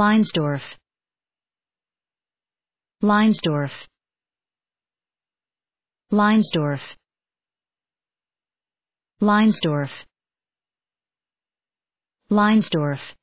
Leinsdorf Leinsdorf Leinsdorf Leinsdorf Leinsdorf